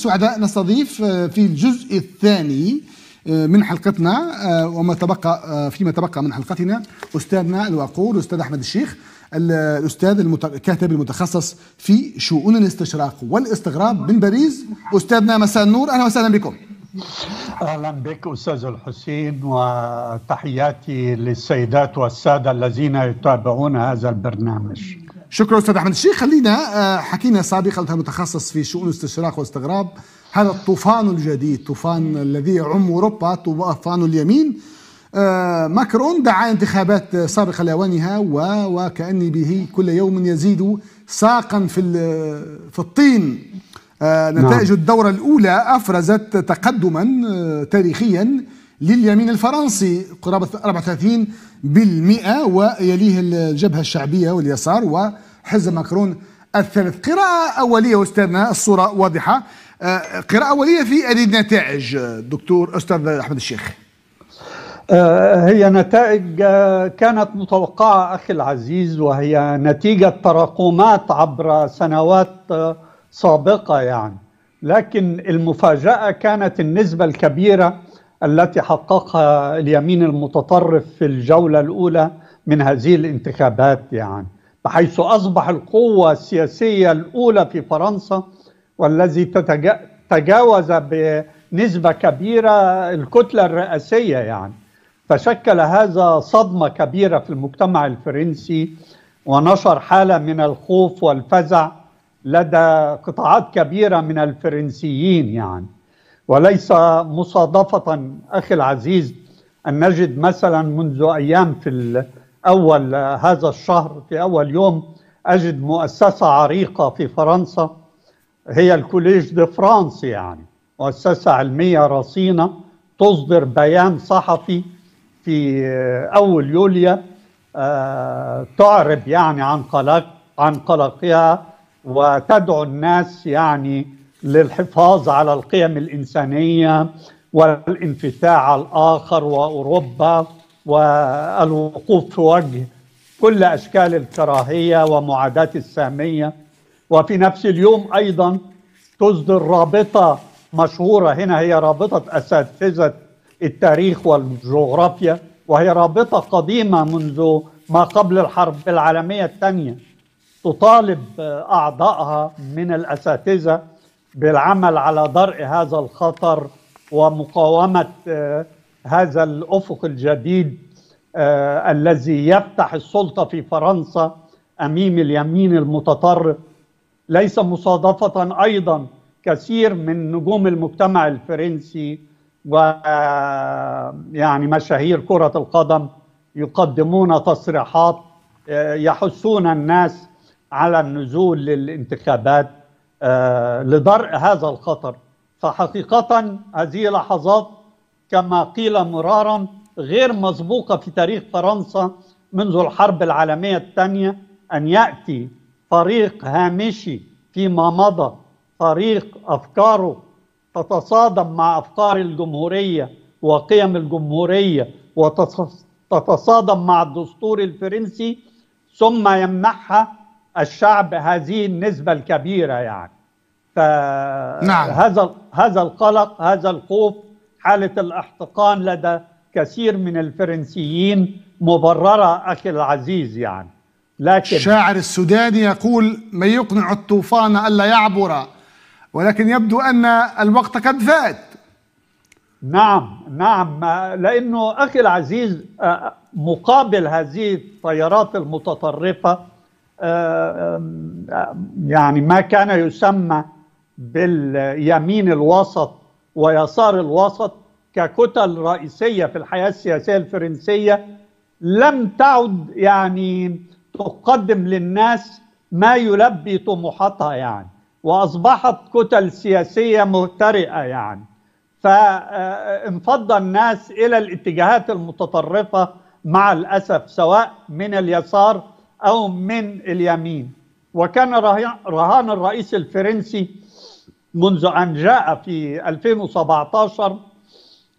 سعداء نستضيف آه، في الجزء الثاني آه، من حلقتنا آه، وما تبقى فيما تبقى من حلقتنا استاذنا الوقور الاستاذ احمد الشيخ الاستاذ الكاتب المتخصص في شؤون الاستشراق والاستغراب من باريس استاذنا مساء النور اهلا وسهلا بكم اهلا بك استاذ الحسين وتحياتي للسيدات والساده الذين يتابعون هذا البرنامج شكرا استاذ احمد الشيخ خلينا آه، حكينا سابقا انت متخصص في شؤون استشراق واستغراب هذا الطوفان الجديد طوفان الذي يعم اوروبا طوفان اليمين آه، ماكرون دعا انتخابات سابقه لاوانها وكأن به كل يوم يزيد ساقا في في الطين آه، نتائج نعم. الدوره الاولى افرزت تقدما تاريخيا لليمين الفرنسي قرابة 34% ويليه الجبهة الشعبية واليسار وحزب ماكرون الثالث قراءة أولية أستاذنا الصورة واضحة آه، قراءة أولية في هذه النتائج دكتور أستاذ أحمد الشيخ آه، هي نتائج آه، كانت متوقعة أخي العزيز وهي نتيجة تراكمات عبر سنوات سابقة يعني لكن المفاجأة كانت النسبة الكبيرة التي حققها اليمين المتطرف في الجولة الأولى من هذه الانتخابات يعني بحيث أصبح القوة السياسية الأولى في فرنسا والذي تجاوز بنسبة كبيرة الكتلة الرئاسية يعني فشكل هذا صدمة كبيرة في المجتمع الفرنسي ونشر حالة من الخوف والفزع لدى قطاعات كبيرة من الفرنسيين يعني وليس مصادفة أخي العزيز أن نجد مثلا منذ أيام في أول هذا الشهر في أول يوم أجد مؤسسة عريقة في فرنسا هي الكوليج دي فرانس يعني مؤسسة علمية رصينة تصدر بيان صحفي في أول يوليا آه، تعرب يعني عن قلق عن قلقها وتدعو الناس يعني للحفاظ على القيم الإنسانية والانفتاح على الآخر وأوروبا والوقوف في وجه كل أشكال الكراهية ومعاداة السامية وفي نفس اليوم أيضا تصدر رابطة مشهورة هنا هي رابطة أساتذة التاريخ والجغرافيا وهي رابطة قديمة منذ ما قبل الحرب العالمية الثانية تطالب أعضائها من الأساتذة بالعمل على درء هذا الخطر ومقاومه آه، هذا الافق الجديد آه، الذي يفتح السلطه في فرنسا اميم اليمين المتطرف ليس مصادفه ايضا كثير من نجوم المجتمع الفرنسي ويعني آه، مشاهير كره القدم يقدمون تصريحات يحثون الناس على النزول للانتخابات آه، لدرء هذا الخطر فحقيقة هذه لحظات كما قيل مرارا غير مسبوقة في تاريخ فرنسا منذ الحرب العالمية الثانية أن يأتي فريق هامشي فيما مضى فريق أفكاره تتصادم مع أفكار الجمهورية وقيم الجمهورية وتتصادم مع الدستور الفرنسي ثم يمنحها الشعب هذه النسبة الكبيرة يعني فهذا نعم. هذا القلق هذا الخوف حالة الاحتقان لدى كثير من الفرنسيين مبررة أخي العزيز يعني لكن الشاعر السوداني يقول من يقنع الطوفان ألا يعبر ولكن يبدو أن الوقت قد فات نعم نعم لأنه أخي العزيز آه، مقابل هذه التيارات المتطرفة آه، يعني ما كان يسمى باليمين الوسط ويسار الوسط ككتل رئيسية في الحياة السياسية الفرنسية لم تعد يعني تقدم للناس ما يلبي طموحاتها يعني وأصبحت كتل سياسية مهترئة يعني فانفض آه، آه، الناس إلى الاتجاهات المتطرفة مع الأسف سواء من اليسار أو من اليمين وكان رهان الرئيس الفرنسي منذ أن جاء في 2017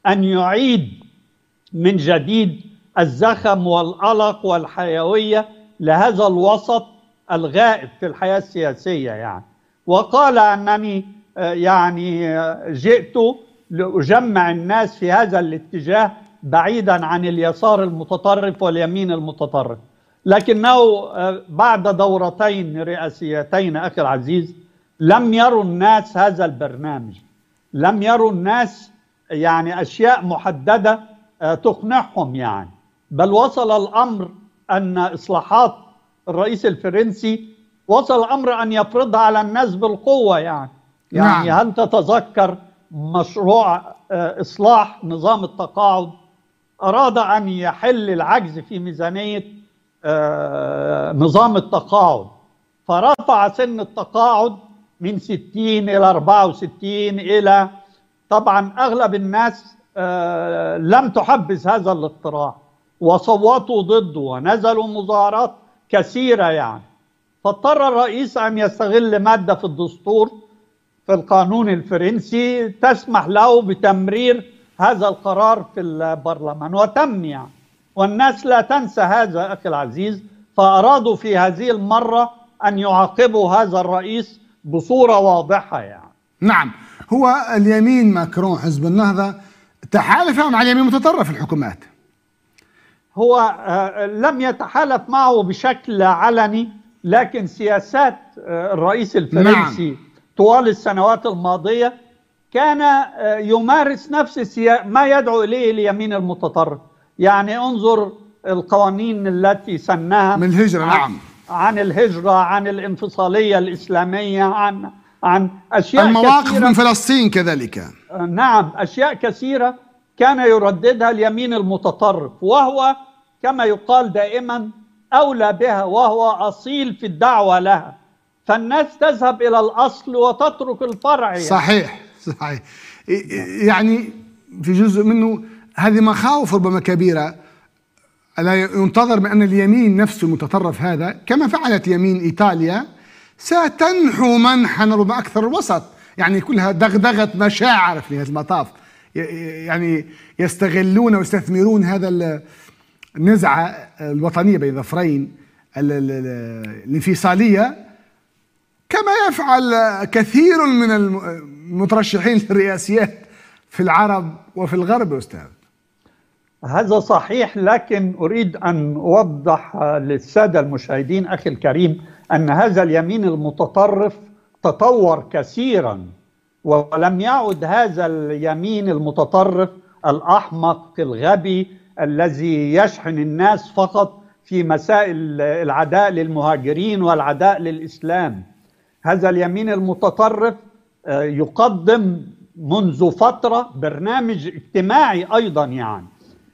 أن يعيد من جديد الزخم والقلق والحيوية لهذا الوسط الغائب في الحياة السياسية يعني وقال أنني آه، يعني آه، جئت لأجمع الناس في هذا الاتجاه بعيدا عن اليسار المتطرف واليمين المتطرف لكنه آه، بعد دورتين رئاسيتين أخي العزيز لم يروا الناس هذا البرنامج لم يروا الناس يعني أشياء محددة آه، تقنعهم يعني بل وصل الأمر أن إصلاحات الرئيس الفرنسي وصل الأمر أن يفرضها على الناس بالقوة يعني يعني نعم. هل تتذكر مشروع آه، إصلاح نظام التقاعد أراد أن يحل العجز في ميزانية آه، نظام التقاعد فرفع سن التقاعد من 60 إلى 64 إلى طبعا أغلب الناس آه، لم تحبذ هذا الاقتراح وصوتوا ضده ونزلوا مظاهرات كثيرة يعني فاضطر الرئيس أن يستغل مادة في الدستور في القانون الفرنسي تسمح له بتمرير هذا القرار في البرلمان وتم يعني والناس لا تنسى هذا أخي العزيز فأرادوا في هذه المرة أن يعاقبوا هذا الرئيس بصورة واضحة يعني نعم هو اليمين ماكرون حزب النهضة تحالف مع اليمين المتطرف الحكومات هو آه، لم يتحالف معه بشكل علني لكن سياسات آه، الرئيس الفرنسي نعم. طوال السنوات الماضية كان آه، يمارس نفس ما يدعو إليه اليمين المتطرف يعني انظر القوانين التي سنها من الهجرة نعم عن الهجرة عن الانفصالية الإسلامية عن عن أشياء المواقف كثيرة من فلسطين كذلك آه، نعم أشياء كثيرة كان يرددها اليمين المتطرف وهو كما يقال دائما أولى بها وهو أصيل في الدعوة لها فالناس تذهب إلى الأصل وتترك الفرع يعني. صحيح صحيح يعني في جزء منه هذه مخاوف ربما كبيرة لا ينتظر بأن اليمين نفسه المتطرف هذا كما فعلت يمين إيطاليا ستنحو منحا ربما أكثر الوسط يعني كلها دغدغة مشاعر في نهاية المطاف يعني يستغلون ويستثمرون هذا النزعة الوطنية بين ظفرين الانفصالية كما يفعل كثير من المترشحين للرئاسيات في العرب وفي الغرب أستاذ هذا صحيح لكن أريد أن أوضح للسادة المشاهدين أخي الكريم أن هذا اليمين المتطرف تطور كثيرا ولم يعد هذا اليمين المتطرف الأحمق الغبي الذي يشحن الناس فقط في مسائل العداء للمهاجرين والعداء للإسلام هذا اليمين المتطرف آه، يقدم منذ فترة برنامج اجتماعي أيضا يعني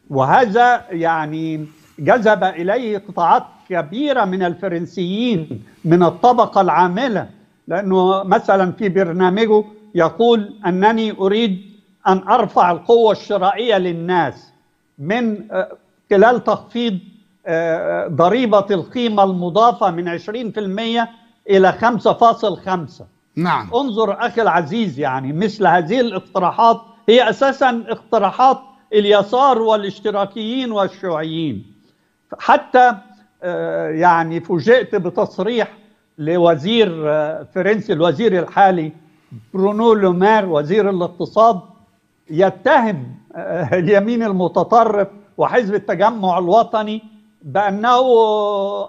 وهذا يعني جذب اليه قطاعات كبيره من الفرنسيين من الطبقه العامله لانه مثلا في برنامجه يقول انني اريد ان ارفع القوه الشرائيه للناس من آه، خلال تخفيض آه، ضريبه القيمه المضافه من 20% الى 5.5 نعم انظر اخي العزيز يعني مثل هذه الاقتراحات هي اساسا اقتراحات اليسار والاشتراكيين والشيوعيين حتى آه، يعني فوجئت بتصريح لوزير آه، فرنسي الوزير الحالي برونو لومير وزير الاقتصاد يتهم آه، اليمين المتطرف وحزب التجمع الوطني بأنه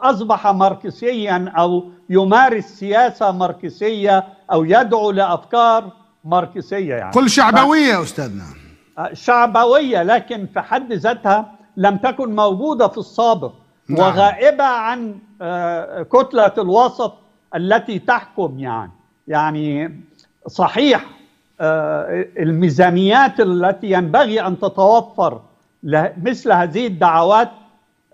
أصبح ماركسيا أو يمارس سياسة ماركسية أو يدعو لأفكار ماركسية يعني كل شعبوية يا أستاذنا شعبوية لكن في حد ذاتها لم تكن موجودة في السابق نعم. وغائبة عن آه، كتلة الوسط التي تحكم يعني يعني صحيح آه، الميزانيات التي ينبغي أن تتوفر مثل هذه الدعوات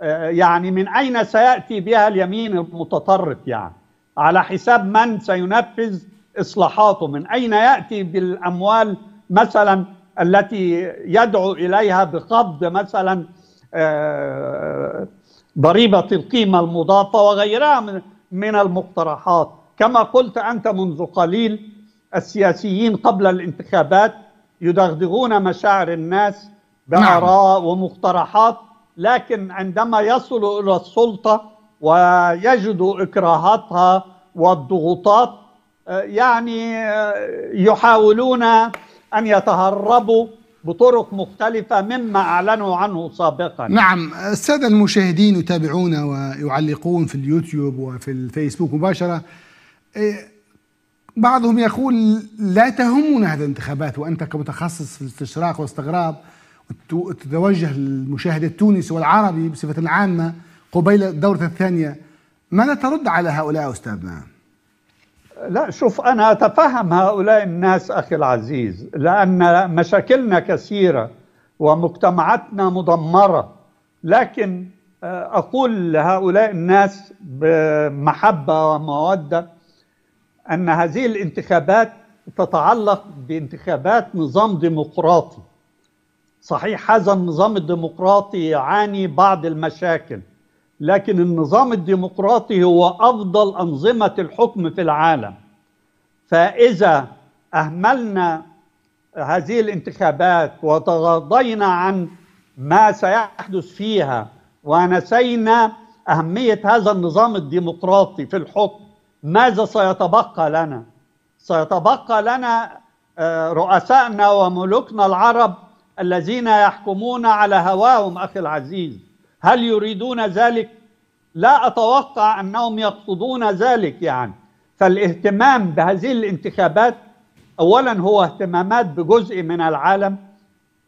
آه، يعني من أين سيأتي بها اليمين المتطرف يعني على حساب من سينفذ إصلاحاته من أين يأتي بالأموال مثلا التي يدعو اليها بقبض مثلا آه، ضريبه القيمه المضافه وغيرها من المقترحات كما قلت انت منذ قليل السياسيين قبل الانتخابات يدغدغون مشاعر الناس نعم. باراء ومقترحات لكن عندما يصلوا الى السلطه ويجدوا اكراهاتها والضغوطات آه، يعني آه، يحاولون أن يتهربوا بطرق مختلفة مما أعلنوا عنه سابقا نعم السادة المشاهدين يتابعون ويعلقون في اليوتيوب وفي الفيسبوك مباشرة إيه، بعضهم يقول لا تهمنا هذه الانتخابات وأنت كمتخصص في الاستشراق والاستغراب تتوجه للمشاهد التونسي والعربي بصفة عامة قبيل الدورة الثانية ماذا ترد على هؤلاء أستاذنا؟ لا شوف أنا أتفهم هؤلاء الناس أخي العزيز لأن مشاكلنا كثيرة ومجتمعاتنا مدمرة لكن آه، أقول لهؤلاء الناس بمحبة ومودة أن هذه الانتخابات تتعلق بانتخابات نظام ديمقراطي صحيح هذا النظام الديمقراطي يعاني بعض المشاكل لكن النظام الديمقراطي هو أفضل أنظمة الحكم في العالم فإذا أهملنا هذه الانتخابات وتغاضينا عن ما سيحدث فيها ونسينا أهمية هذا النظام الديمقراطي في الحكم ماذا سيتبقى لنا؟ سيتبقى لنا آه، رؤسائنا وملوكنا العرب الذين يحكمون على هواهم أخي العزيز هل يريدون ذلك لا أتوقع أنهم يقصدون ذلك يعني فالاهتمام بهذه الانتخابات أولا هو اهتمامات بجزء من العالم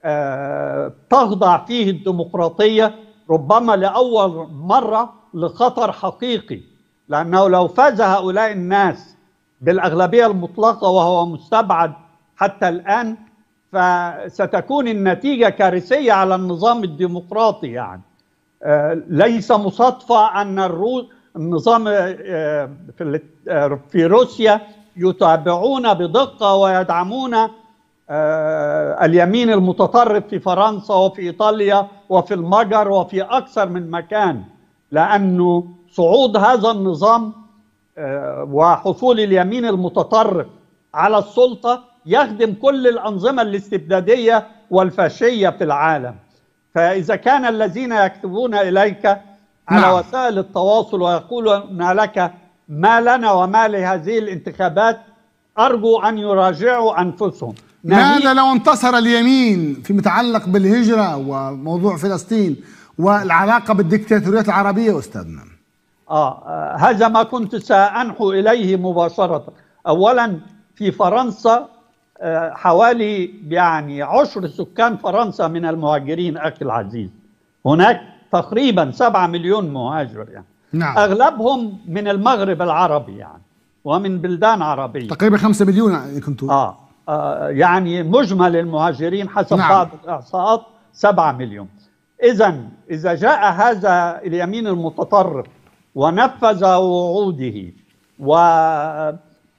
آه، تخضع فيه الديمقراطية ربما لأول مرة لخطر حقيقي لأنه لو فاز هؤلاء الناس بالأغلبية المطلقة وهو مستبعد حتى الآن فستكون النتيجة كارثية على النظام الديمقراطي يعني آه، ليس مصادفة أن الروس النظام آه، آه، في روسيا يتابعون بدقة ويدعمون اليمين المتطرف في فرنسا وفي إيطاليا وفي المجر وفي أكثر من مكان لأنه صعود هذا النظام وحصول اليمين المتطرف على السلطة يخدم كل الأنظمة الاستبدادية والفاشية في العالم فإذا كان الذين يكتبون إليك على نعم. وسائل التواصل ويقولون لك ما لنا وما لهذه الانتخابات أرجو أن يراجعوا أنفسهم ماذا لو انتصر اليمين فيما يتعلق بالهجرة وموضوع فلسطين والعلاقة بالديكتاتوريات العربية أستاذنا آه, آه هذا ما كنت سأنحو إليه مباشرة أولا في فرنسا حوالي يعني عشر سكان فرنسا من المهاجرين أخي العزيز هناك تقريبا سبعة مليون مهاجر يعني نعم. أغلبهم من المغرب العربي يعني ومن بلدان عربية تقريبا خمسة مليون يعني كنتوا آه. آه يعني مجمل المهاجرين حسب نعم. بعض الإحصاءات سبعة مليون إذا إذا جاء هذا اليمين المتطرف ونفذ وعوده و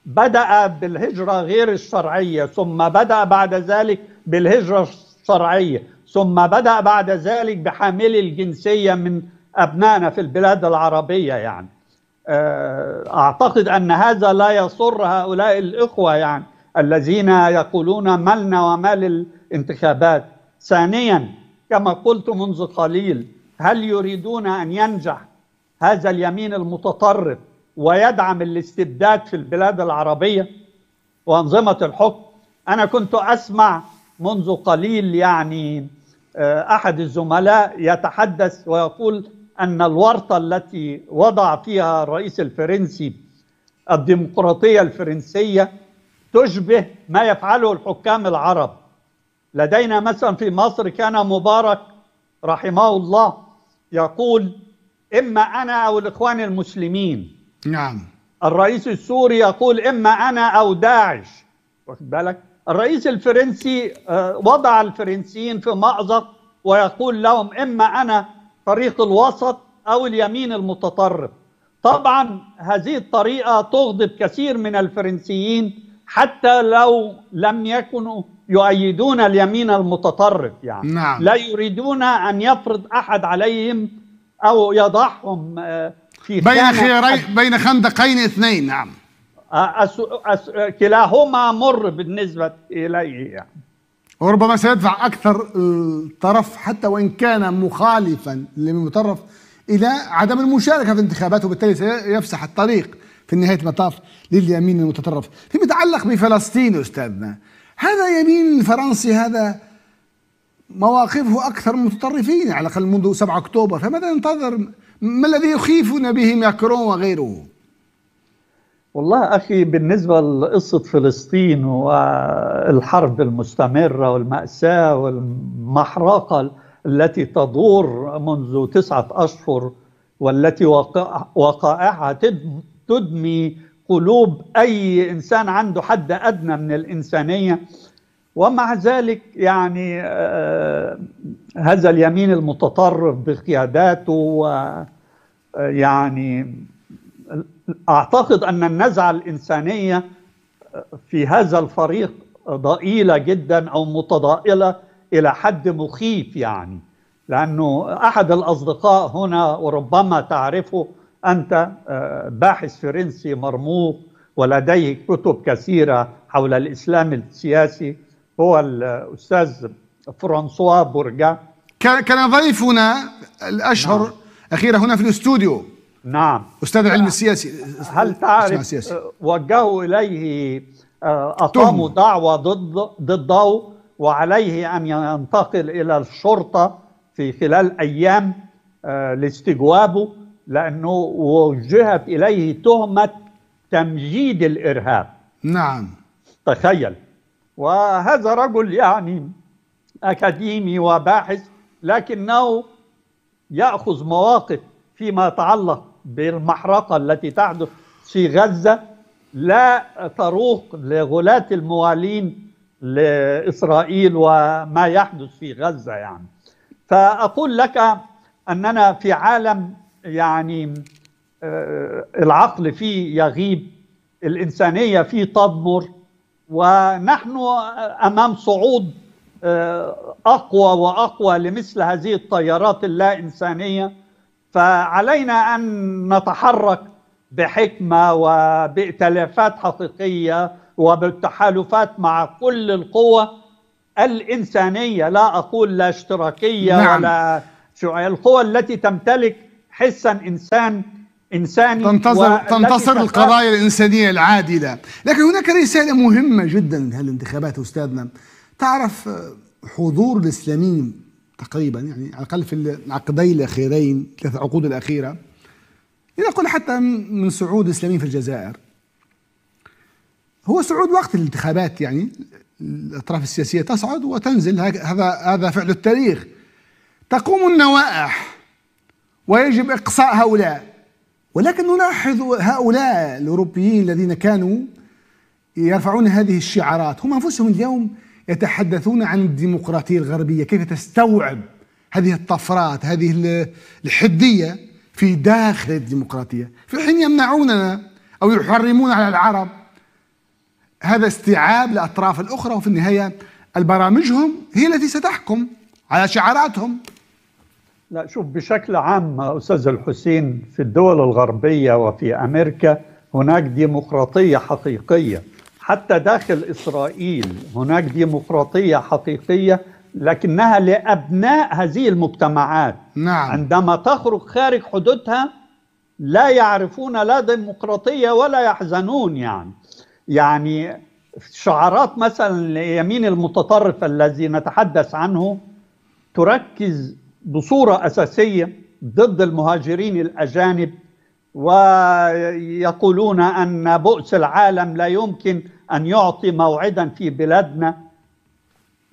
بدأ بالهجرة غير الشرعية ثم بدأ بعد ذلك بالهجرة الشرعية ثم بدأ بعد ذلك بحاملي الجنسية من أبنائنا في البلاد العربية يعني آه، أعتقد أن هذا لا يصر هؤلاء الإخوة يعني الذين يقولون مالنا ومال الانتخابات ثانيا كما قلت منذ قليل هل يريدون أن ينجح هذا اليمين المتطرف ويدعم الاستبداد في البلاد العربية وأنظمة الحكم أنا كنت أسمع منذ قليل يعني آه، أحد الزملاء يتحدث ويقول أن الورطة التي وضع فيها الرئيس الفرنسي الديمقراطية الفرنسية تشبه ما يفعله الحكام العرب لدينا مثلا في مصر كان مبارك رحمه الله يقول إما أنا أو الإخوان المسلمين نعم الرئيس السوري يقول إما أنا أو داعش واخد بالك الرئيس الفرنسي آه، وضع الفرنسيين في مأزق ويقول لهم إما أنا طريق الوسط أو اليمين المتطرف طبعا هذه الطريقة تغضب كثير من الفرنسيين حتى لو لم يكونوا يؤيدون اليمين المتطرف يعني نعم. لا يريدون أن يفرض أحد عليهم أو يضعهم آه، بين خيري بين خندقين اثنين نعم أس... أس... كلاهما مر بالنسبة إليه يعني. وربما سيدفع أكثر الطرف حتى وإن كان مخالفا للمتطرف إلى عدم المشاركة في الانتخابات وبالتالي سيفسح الطريق في نهاية المطاف لليمين المتطرف فيما يتعلق بفلسطين أستاذنا هذا يمين الفرنسي هذا مواقفه أكثر من المتطرفين على الأقل منذ 7 أكتوبر فماذا ينتظر ما الذي يخيفنا به ماكرون وغيره والله أخي بالنسبة لقصة فلسطين والحرب المستمرة والمأساة والمحرقة التي تدور منذ تسعة أشهر والتي وقائعها تدمي قلوب أي إنسان عنده حد أدنى من الإنسانية ومع ذلك يعني آه، هذا اليمين المتطرف بقياداته آه، يعني أعتقد أن النزعة الإنسانية في هذا الفريق ضئيلة جدا أو متضائلة إلى حد مخيف يعني لأنه أحد الأصدقاء هنا وربما تعرفه أنت آه، باحث فرنسي مرموق ولديه كتب كثيرة حول الإسلام السياسي هو الأستاذ فرانسوا بورجا كان كان ضيفنا الأشهر نعم. اخيرا هنا في الاستوديو نعم أستاذ العلم نعم. السياسي هل تعرف وجهوا إليه آه، أقاموا دعوة ضد ضده وعليه أن ينتقل إلى الشرطة في خلال أيام آه، لاستجوابه لأنه وجهت إليه تهمة تمجيد الإرهاب نعم تخيل وهذا رجل يعني أكاديمي وباحث لكنه يأخذ مواقف فيما يتعلق بالمحرقة التي تحدث في غزة لا تروق لغلاة الموالين لإسرائيل وما يحدث في غزة يعني فأقول لك أننا في عالم يعني آه، العقل فيه يغيب الإنسانية فيه تضمر ونحن امام صعود آه، اقوى واقوى لمثل هذه التيارات اللا انسانيه فعلينا ان نتحرك بحكمه وبائتلافات حقيقيه وبالتحالفات مع كل القوى الانسانيه لا اقول لا اشتراكيه نعم. ولا القوى التي تمتلك حسا انسان انساني تنتصر تنتصر القضايا الانسانيه العادله، لكن هناك رساله مهمه جدا هالانتخابات استاذنا تعرف آه، حضور الاسلاميين تقريبا يعني على الاقل في العقدين الاخيرين ثلاث عقود الاخيره الى قل حتى من صعود الاسلاميين في الجزائر هو صعود وقت الانتخابات يعني الاطراف السياسيه تصعد وتنزل هذا هذا فعل التاريخ تقوم النوائح ويجب اقصاء هؤلاء ولكن نلاحظ هؤلاء الأوروبيين الذين كانوا يرفعون هذه الشعارات هم أنفسهم اليوم يتحدثون عن الديمقراطية الغربية كيف تستوعب هذه الطفرات هذه الحدية في داخل الديمقراطية في حين يمنعوننا أو يحرمون على العرب هذا استيعاب لأطراف الأخرى وفي النهاية البرامجهم هي التي ستحكم على شعاراتهم لا شوف بشكل عام استاذ الحسين في الدول الغربيه وفي امريكا هناك ديمقراطيه حقيقيه حتى داخل اسرائيل هناك ديمقراطيه حقيقيه لكنها لابناء هذه المجتمعات نعم. عندما تخرج خارج حدودها لا يعرفون لا ديمقراطيه ولا يحزنون يعني يعني شعارات مثلا اليمين المتطرف الذي نتحدث عنه تركز بصورة أساسية ضد المهاجرين الأجانب ويقولون أن بؤس العالم لا يمكن أن يعطي موعدا في بلادنا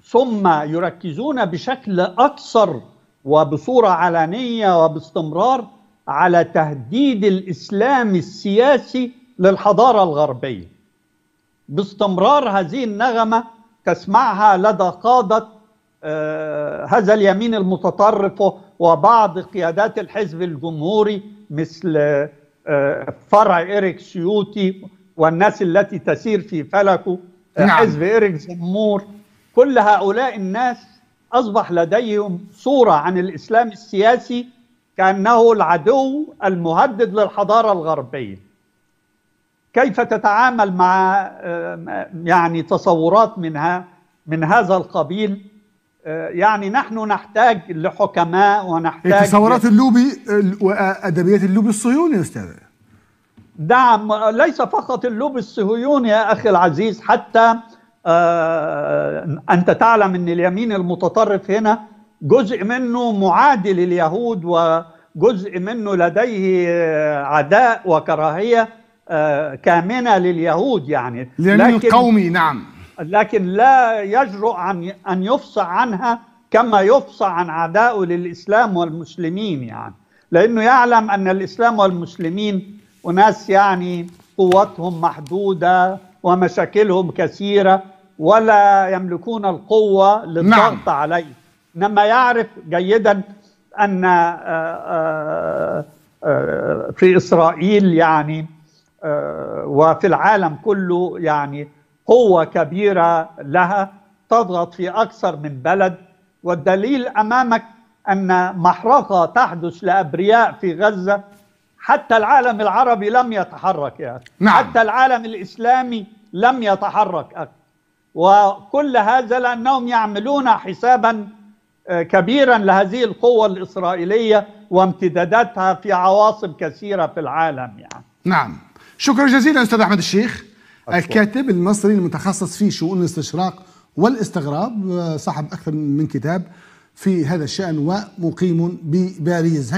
ثم يركزون بشكل أكثر وبصورة علنية وباستمرار على تهديد الإسلام السياسي للحضارة الغربية باستمرار هذه النغمة تسمعها لدى قادة آه، هذا اليمين المتطرف وبعض قيادات الحزب الجمهوري مثل آه، فرع إريك سيوتي والناس التي تسير في فلكه آه، نعم. حزب إريك زمور كل هؤلاء الناس أصبح لديهم صورة عن الإسلام السياسي كأنه العدو المهدد للحضارة الغربية كيف تتعامل مع يعني تصورات منها من هذا القبيل آه، يعني نحن نحتاج لحكماء ونحتاج تصورات إيه، اللوبي وادبيات اللوبي الصهيوني استاذ دعم ليس فقط اللوبي الصهيوني يا اخي العزيز حتى آه انت تعلم ان اليمين المتطرف هنا جزء منه معادي لليهود وجزء منه لديه آه، عداء وكراهيه آه كامنه لليهود يعني اليمين القومي نعم لكن لا يجرؤ عن أن يفصح عنها كما يفصح عن عدائه للإسلام والمسلمين يعني لأنه يعلم أن الإسلام والمسلمين أناس يعني قوتهم محدودة ومشاكلهم كثيرة ولا يملكون القوة للضغط نعم. عليه إنما يعرف جيدا أن آه، آه، آه، في إسرائيل يعني وفي العالم كله يعني قوة كبيرة لها تضغط في أكثر من بلد والدليل أمامك أن محرقة تحدث لأبرياء في غزة حتى العالم العربي لم يتحرك يعني. نعم. حتى العالم الإسلامي لم يتحرك أكثر وكل هذا لأنهم يعملون حسابا آه، كبيرا لهذه القوة الإسرائيلية وامتداداتها في عواصم كثيرة في العالم يعني. نعم شكرا جزيلا أستاذ أحمد الشيخ الكاتب المصري المتخصص في شؤون الاستشراق والاستغراب آه، صاحب أكثر من كتاب في هذا الشأن ومقيم بباريس